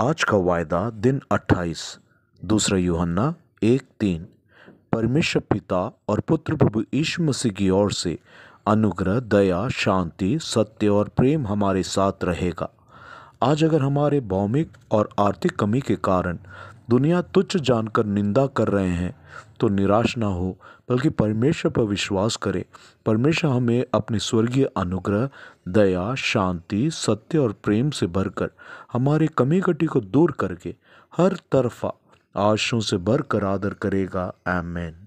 आज का वायदा दिन 28 दूसरा यूहना एक तीन परमेश्वर पिता और पुत्र प्रभु यीशु मसीह की ओर से अनुग्रह दया शांति सत्य और प्रेम हमारे साथ रहेगा आज अगर हमारे भौमिक और आर्थिक कमी के कारण दुनिया तुच्छ जानकर निंदा कर रहे हैं तो निराश ना हो बल्कि परमेश्वर पर विश्वास करें परमेश्वर हमें अपने स्वर्गीय अनुग्रह दया शांति सत्य और प्रेम से भरकर हमारे कमी कटी को दूर करके हर तरफा आशों से भरकर आदर करेगा एमेन